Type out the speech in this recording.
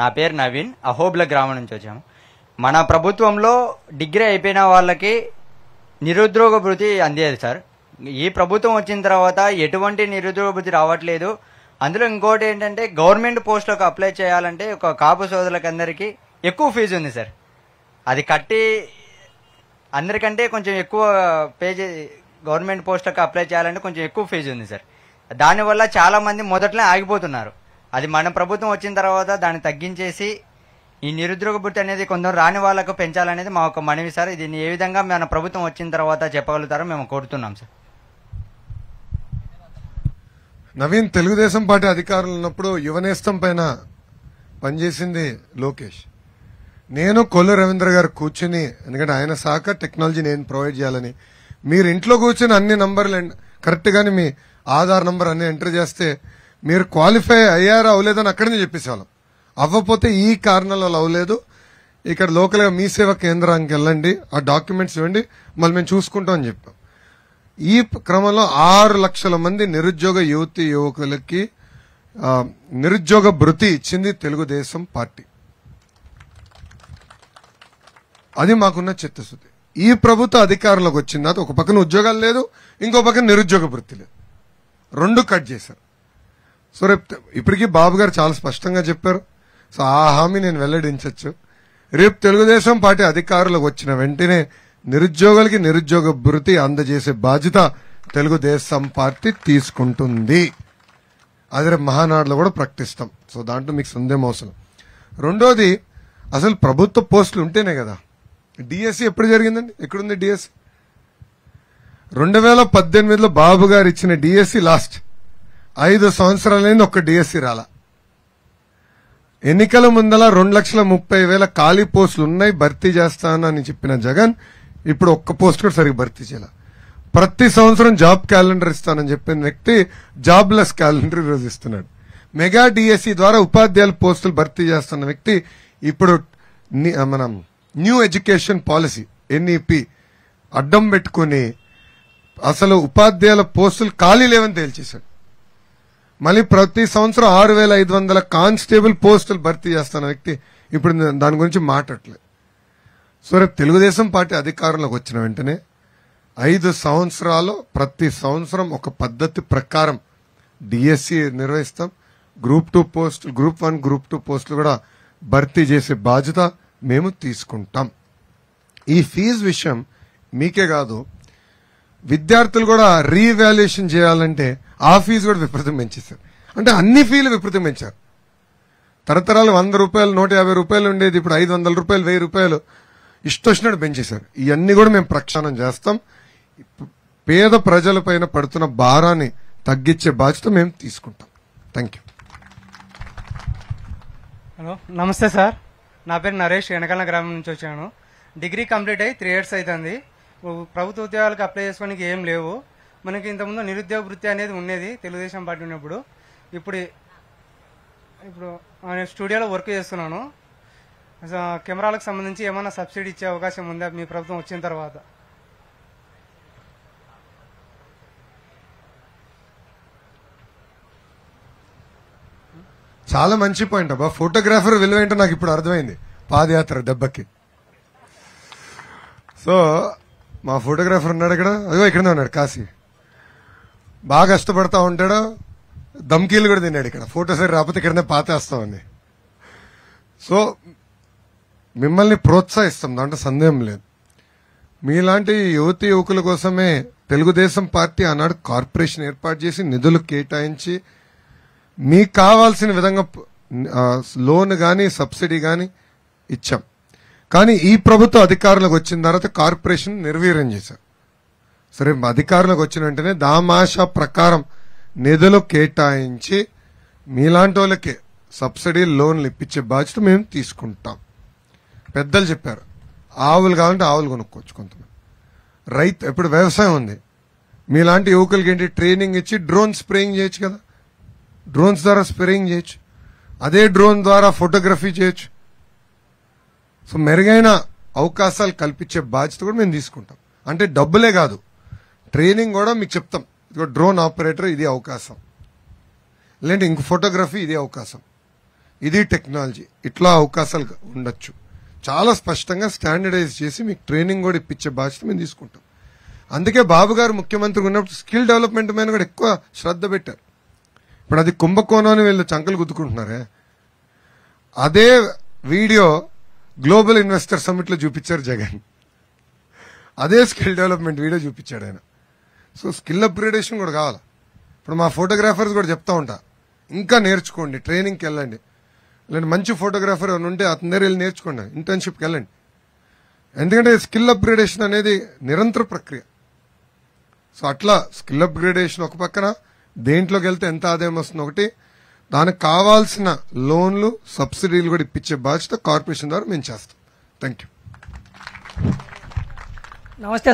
నా పేరు నవీన్ అహోబ్ల గ్రామం నుంచి వచ్చాము మన ప్రభుత్వంలో డిగ్రీ అయిపోయిన వాళ్ళకి నిరుద్యోగ భృతి అందేది సార్ ఈ ప్రభుత్వం వచ్చిన తర్వాత ఎటువంటి నిరుద్యోగ భృతి రావట్లేదు అందులో ఇంకోటి ఏంటంటే గవర్నమెంట్ పోస్టులకు అప్లై చేయాలంటే ఒక కాపు అందరికీ ఎక్కువ ఫీజు ఉంది సార్ అది కట్టి అందరికంటే కొంచెం ఎక్కువ పే గవర్నమెంట్ పోస్టులకు అప్లై చేయాలంటే కొంచెం ఎక్కువ ఫీజు ఉంది సార్ దానివల్ల చాలామంది మొదట్లో ఆగిపోతున్నారు అది మన ప్రభుత్వం వచ్చిన తర్వాత దాన్ని తగ్గించేసి ఈ నిరుద్యోగ భృతి అనేది కొందరు రాని వాళ్ళకు పెంచాలనేది మా ఒక మనవి సార్ దీన్ని ఏ విధంగా మన ప్రభుత్వం వచ్చిన తర్వాత చెప్పగలుగుతారో మేము కోరుతున్నాం సార్ నవీన్ తెలుగుదేశం పార్టీ అధికారులు ఉన్నప్పుడు యువనేస్తం పైన పనిచేసింది లోకేష్ నేను కొల్లు రవీంద్ర గారు కూర్చుని ఎందుకంటే ఆయన శాఖ టెక్నాలజీ నేను ప్రొవైడ్ చేయాలని మీరు ఇంట్లో కూర్చుని అన్ని నంబర్లు కరెక్ట్గానే మీ ఆధార్ నంబర్ అన్ని ఎంటర్ చేస్తే మీరు క్వాలిఫై అయ్యారా అవ్వలేదని అక్కడనే చెప్పేసేవాళ్ళం అవ్వపోతే ఈ కారణాలలో అవ్వలేదు ఇక్కడ లోకల్గా మీ సేవ కేంద్రానికి వెళ్ళండి ఆ డాక్యుమెంట్స్ ఇవ్వండి మళ్ళీ మేము చూసుకుంటాం అని చెప్పాం ఈ క్రమంలో ఆరు లక్షల మంది నిరుద్యోగ యువతి యువకులకి నిరుద్యోగ భృతి ఇచ్చింది తెలుగుదేశం పార్టీ అది మాకున్న చిత్తశుద్ధి ఈ ప్రభుత్వ అధికారంలోకి వచ్చిన తర్వాత ఒక పక్కన ఉద్యోగాలు లేదు ఇంకో పక్కన నిరుద్యోగ భృతి లేదు రెండు కట్ చేశారు సో రేపు ఇప్పటికీ బాబు గారు చాలా స్పష్టంగా చెప్పారు సో ఆ హామీ నేను వెల్లడించవచ్చు రేపు తెలుగుదేశం పార్టీ అధికారులకు వచ్చిన వెంటనే నిరుద్యోగులకి నిరుద్యోగ భృతి అందజేసే బాధ్యత తెలుగుదేశం పార్టీ తీసుకుంటుంది అది రేపు మహానాడులో కూడా ప్రకటిస్తాం సో దాంట్లో మీకు సందేహం అవసరం రెండోది అసలు ప్రభుత్వ పోస్టులు ఉంటేనే కదా డిఎస్సి ఎప్పుడు జరిగిందండి ఎక్కడుంది డిఎస్సి రెండు వేల పద్దెనిమిదిలో బాబు గారు ఇచ్చిన డిఎస్సి లాస్ట్ ఐదు సంవత్సరాలైంది ఒక డిఎస్సి రాల ఎన్నికల ముందల రెండు లక్షల ముప్పై వేల ఖాళీ పోస్టులు ఉన్నాయి భర్తీ చేస్తానని చెప్పిన జగన్ ఇప్పుడు ఒక్క పోస్ట్ కూడా సరిగ్గా భర్తీ చేయాల ప్రతి సంవత్సరం జాబ్ క్యాలెండర్ ఇస్తానని చెప్పిన వ్యక్తి జాబ్లెస్ క్యాలెండర్ ఈరోజు ఇస్తున్నాడు మెగా డిఎస్సి ద్వారా ఉపాధ్యాయుల పోస్టులు భర్తీ చేస్తున్న వ్యక్తి ఇప్పుడు మనం new education policy NEP e అడ్డం పెట్టుకుని అసలు ఉపాధ్యాయుల పోస్టులు ఖాళీ లేవని తేల్చేశాడు మళ్ళీ ప్రతి సంవత్సరం ఆరు వేల ఐదు వందల కానిస్టేబుల్ పోస్టులు భర్తీ చేస్తున్న వ్యక్తి ఇప్పుడు దాని గురించి మాట్లాడలేదు సో రేపు తెలుగుదేశం పార్టీ అధికారంలోకి వచ్చిన వెంటనే ఐదు సంవత్సరాలు ప్రతి సంవత్సరం ఒక పద్ధతి ప్రకారం డిఎస్సి నిర్వహిస్తాం గ్రూప్ టూ పోస్టులు గ్రూప్ వన్ గ్రూప్ టూ పోస్టులు కూడా భర్తీ చేసే బాధ్యత మేము తీసుకుంటాం ఈ ఫీజు విషయం మీకే కాదు విద్యార్థులు కూడా రీవాల్యుయేషన్ చేయాలంటే ఆ ఫీజు కూడా విపరీతం పెంచేశారు అంటే అన్ని ఫీజులు విపరీతం పెంచారు తరతరాలు వంద రూపాయలు నూట యాభై రూపాయలు ఉండేది ఇప్పుడు ఐదు వందల రూపాయలు వెయ్యి రూపాయలు ఇష్టొచ్చినట్టు పెంచేశారు ఇవన్నీ కూడా మేము ప్రక్షాళన చేస్తాం పేద ప్రజల పైన పడుతున్న భారాన్ని తగ్గించే బాధ్యత మేము తీసుకుంటాం థ్యాంక్ యూ హలో నమస్తే సార్ నా పేరు నరేష్ వెనకాల గ్రామం నుంచి వచ్చాను డిగ్రీ కంప్లీట్ అయ్యి త్రీ ఇయర్స్ అవుతుంది ప్రభుత్వ ఉద్యోగాలకు అప్లై చేసుకోవడానికి ఏం లేవు మనకి ఇంతకుముందు నిరుద్యోగ వృత్తి అనేది ఉండేది తెలుగుదేశం పార్టీ ఉన్నప్పుడు ఇప్పుడు ఇప్పుడు నేను స్టూడియోలో వర్క్ చేస్తున్నాను కెమెరాలకు సంబంధించి ఏమైనా సబ్సిడీ ఇచ్చే అవకాశం ఉందా మీ ప్రభుత్వం వచ్చిన తర్వాత చాలా మంచి పాయింట్ అబ్బా ఫోటోగ్రాఫర్ విలువ ఏంటో నాకు ఇప్పుడు అర్థమైంది పాదయాత్ర దెబ్బకి సో మా ఫోటోగ్రాఫర్ ఉన్నాడు ఇక్కడ అదిగో ఇక్కడ ఉన్నాడు కాశీ బాగా ఇష్టపడతా ఉంటాడు దమ్కీలు కూడా తిన్నాడు ఇక్కడ ఫోటో సరి రాకపోతే ఇక్కడనే ఉంది సో మిమ్మల్ని ప్రోత్సహిస్తాం దాంట్లో సందేహం లేదు మీలాంటి యువతి యువకుల కోసమే తెలుగుదేశం పార్టీ ఆనాడు కార్పొరేషన్ ఏర్పాటు చేసి నిధులు కేటాయించి మీకు కావాల్సిన విధంగా లోన్ కానీ సబ్సిడీ కానీ ఇచ్చాం కానీ ఈ ప్రభుత్వ అధికారులకు వచ్చిన తర్వాత కార్పొరేషన్ నిర్వీర్యం చేశారు సరే అధికారులకు వచ్చిన వెంటనే దామాషా ప్రకారం నిధులు కేటాయించి మీలాంటి వాళ్ళకే సబ్సిడీ లోన్లు ఇప్పించే బాధ్యత మేము తీసుకుంటాం పెద్దలు చెప్పారు ఆవులు కావాలంటే ఆవులు కొనుక్కోవచ్చు కొంతమంది రైతు ఇప్పుడు వ్యవసాయం ఉంది మీలాంటి యువకులకి ఏంటి ట్రైనింగ్ ఇచ్చి డ్రోన్ స్ప్రేయింగ్ చేయొచ్చు కదా డ్రోన్స్ ద్వారా స్ప్రేయింగ్ చేయొచ్చు అదే డ్రోన్ ద్వారా ఫోటోగ్రఫీ చేయొచ్చు సో మెరుగైన అవకాశాలు కల్పించే బాధ్యత కూడా మేము తీసుకుంటాం అంటే డబ్బులే కాదు ట్రైనింగ్ కూడా మీకు చెప్తాం ఇదిగో డ్రోన్ ఆపరేటర్ ఇది అవకాశం లేదంటే ఇంక ఫోటోగ్రఫీ ఇది అవకాశం ఇది టెక్నాలజీ ఇట్లా అవకాశాలు ఉండొచ్చు చాలా స్పష్టంగా స్టాండర్డైజ్ చేసి మీకు ట్రైనింగ్ కూడా ఇప్పించే బాధ్యత మేము తీసుకుంటాం అందుకే బాబు గారు ముఖ్యమంత్రి ఉన్నప్పుడు స్కిల్ డెవలప్మెంట్ మీద కూడా ఎక్కువ శ్రద్ధ పెట్టారు ఇప్పుడు అది కుంభకోణాన్ని వీళ్ళు చంకలు గుద్దుకుంటున్నారే అదే వీడియో గ్లోబల్ ఇన్వెస్టర్ సమ్మిట్లో చూపించారు జగన్ అదే స్కిల్ డెవలప్మెంట్ వీడియో చూపించాడు ఆయన సో స్కిల్ అప్గ్రేడేషన్ కూడా కావాలి ఇప్పుడు మా ఫోటోగ్రాఫర్స్ కూడా చెప్తా ఉంటా ఇంకా నేర్చుకోండి ట్రైనింగ్కి వెళ్ళండి లేదంటే మంచి ఫోటోగ్రాఫర్ అని ఉంటే అతని దగ్గర వెళ్ళి నేర్చుకోండి ఇంటర్న్షిప్కి వెళ్ళండి ఎందుకంటే స్కిల్ అప్గ్రేడేషన్ అనేది నిరంతర ప్రక్రియ సో అట్లా స్కిల్ అప్గ్రేడేషన్ ఒక పక్కన దేంట్లోకి వెళ్తే ఎంత ఆదాయం వస్తుంది ఒకటి దానికి కావాల్సిన లోన్లు సబ్సిడీలు కూడా ఇప్పించే బాధ్యత కార్పొరేషన్ ద్వారా మేము చేస్తాం థ్యాంక్ యూ నమస్తే